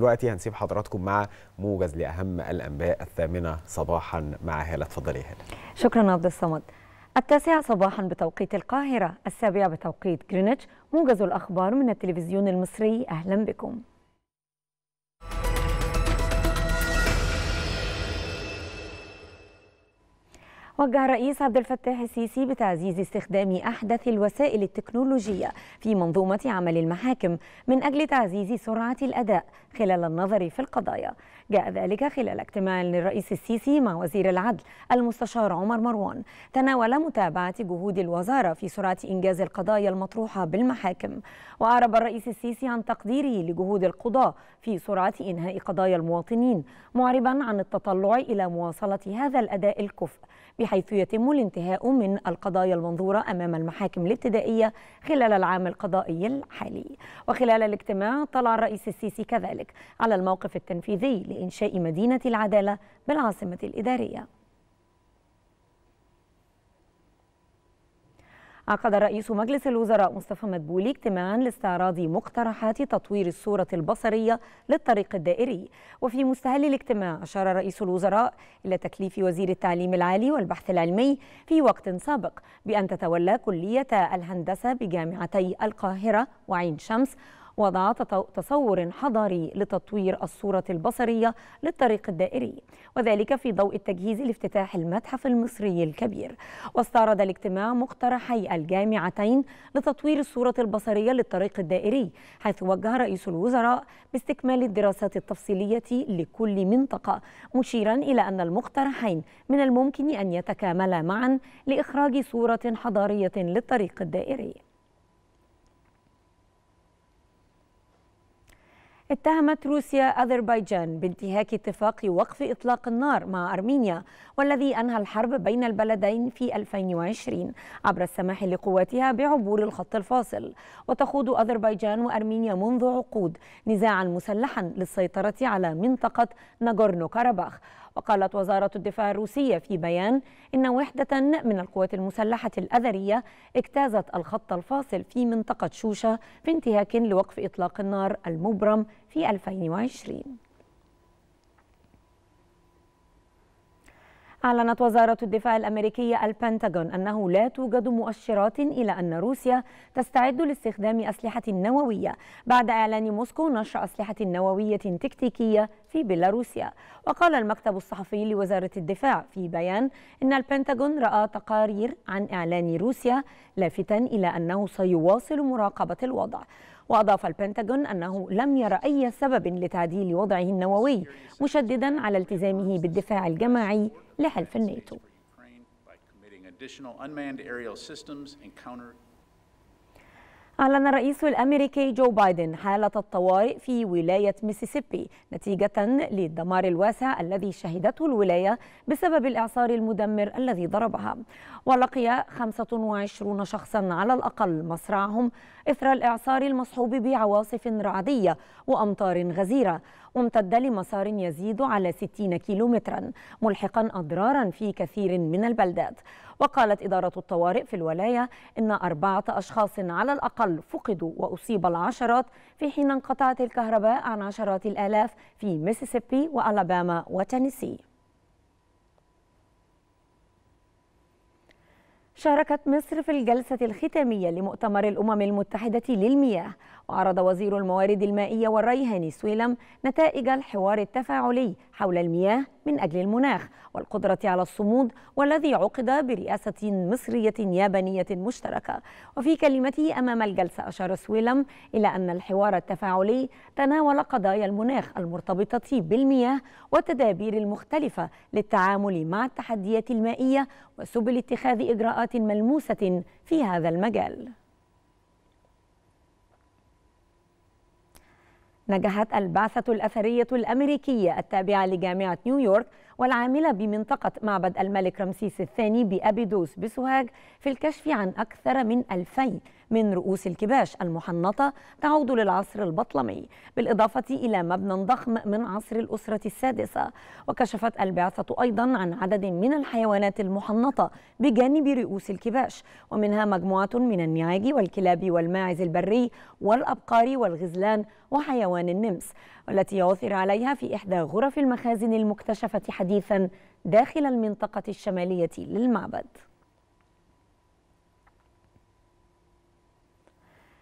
دلوقتي هنسيب حضراتكم مع موجز لأهم الأنباء الثامنة صباحا مع هالة اتفضلي يا هالة شكرا عبد الصمد التاسعة صباحا بتوقيت القاهرة السابعة بتوقيت جرينتش موجز الأخبار من التلفزيون المصري أهلا بكم وجه الرئيس عبد الفتاح السيسي بتعزيز استخدام أحدث الوسائل التكنولوجية في منظومة عمل المحاكم من أجل تعزيز سرعة الأداء خلال النظر في القضايا جاء ذلك خلال اجتماع للرئيس السيسي مع وزير العدل المستشار عمر مروان تناول متابعة جهود الوزارة في سرعة إنجاز القضايا المطروحة بالمحاكم وأعرب الرئيس السيسي عن تقديره لجهود القضاة في سرعة إنهاء قضايا المواطنين معربا عن التطلع إلى مواصلة هذا الأداء الكفء بحيث يتم الانتهاء من القضايا المنظورة أمام المحاكم الابتدائية خلال العام القضائي الحالي وخلال الاجتماع طلع الرئيس السيسي كذلك على الموقف التنفيذي لإنشاء مدينة العدالة بالعاصمة الإدارية عقد رئيس مجلس الوزراء مصطفى مدبولي اجتماعا لاستعراض مقترحات تطوير الصورة البصرية للطريق الدائري وفي مستهل الاجتماع أشار رئيس الوزراء إلى تكليف وزير التعليم العالي والبحث العلمي في وقت سابق بأن تتولى كلية الهندسة بجامعتي القاهرة وعين شمس وضع تصور حضاري لتطوير الصورة البصرية للطريق الدائري وذلك في ضوء التجهيز لافتتاح المتحف المصري الكبير واستعرض الاجتماع مقترحي الجامعتين لتطوير الصورة البصرية للطريق الدائري حيث وجه رئيس الوزراء باستكمال الدراسات التفصيلية لكل منطقة مشيرا إلى أن المقترحين من الممكن أن يتكاملا معا لإخراج صورة حضارية للطريق الدائري اتهمت روسيا أذربيجان بانتهاك اتفاق وقف إطلاق النار مع أرمينيا والذي أنهى الحرب بين البلدين في 2020 عبر السماح لقواتها بعبور الخط الفاصل وتخوض أذربيجان وأرمينيا منذ عقود نزاعا مسلحا للسيطرة على منطقة ناغورنو كاراباخ وقالت وزارة الدفاع الروسية في بيان إن وحدة من القوات المسلحة الأذرية اجتازت الخط الفاصل في منطقة شوشة في انتهاك لوقف إطلاق النار المبرم في 2020 أعلنت وزارة الدفاع الأمريكية البنتاغون أنه لا توجد مؤشرات إلى أن روسيا تستعد لاستخدام أسلحة نووية بعد إعلان موسكو نشر أسلحة نووية تكتيكية في بيلاروسيا وقال المكتب الصحفي لوزارة الدفاع في بيان أن البنتاغون رأى تقارير عن إعلان روسيا لافتا إلى أنه سيواصل مراقبة الوضع وأضاف البنتاغون أنه لم يرى أي سبب لتعديل وضعه النووي مشددا على التزامه بالدفاع الجماعي لحلف الناتو أعلن الرئيس الأمريكي جو بايدن حالة الطوارئ في ولاية ميسيسيبي نتيجة للدمار الواسع الذي شهدته الولاية بسبب الإعصار المدمر الذي ضربها ولقي 25 شخصا على الأقل مصرعهم إثر الإعصار المصحوب بعواصف رعدية وأمطار غزيرة وامتد لمسار يزيد على 60 كيلومترا ملحقا أضرارا في كثير من البلدات وقالت إدارة الطوارئ في الولاية إن أربعة أشخاص على الأقل فقدوا وأصيب العشرات في حين انقطعت الكهرباء عن عشرات الآلاف في ميسيسيبي وألاباما وتنسي شاركت مصر في الجلسة الختامية لمؤتمر الأمم المتحدة للمياه وعرض وزير الموارد المائية والري هاني سويلم نتائج الحوار التفاعلي حول المياه من أجل المناخ والقدرة على الصمود والذي عقد برئاسة مصرية يابانية مشتركة وفي كلمته أمام الجلسة أشار سويلم إلى أن الحوار التفاعلي تناول قضايا المناخ المرتبطة بالمياه والتدابير المختلفة للتعامل مع التحديات المائية وسبل اتخاذ إجراءات ملموسة في هذا المجال نجحت البعثة الأثرية الأمريكية التابعة لجامعة نيويورك والعاملة بمنطقة معبد الملك رمسيس الثاني بأبيدوس بسوهاج في الكشف عن أكثر من 2000 من رؤوس الكباش المحنطة تعود للعصر البطلمي بالإضافة إلى مبنى ضخم من عصر الأسرة السادسة وكشفت البعثة أيضا عن عدد من الحيوانات المحنطة بجانب رؤوس الكباش ومنها مجموعة من النعاج والكلاب والماعز البري والأبقار والغزلان وحيوان النمس والتي يعثر عليها في إحدى غرف المخازن المكتشفة حديثا داخل المنطقة الشمالية للمعبد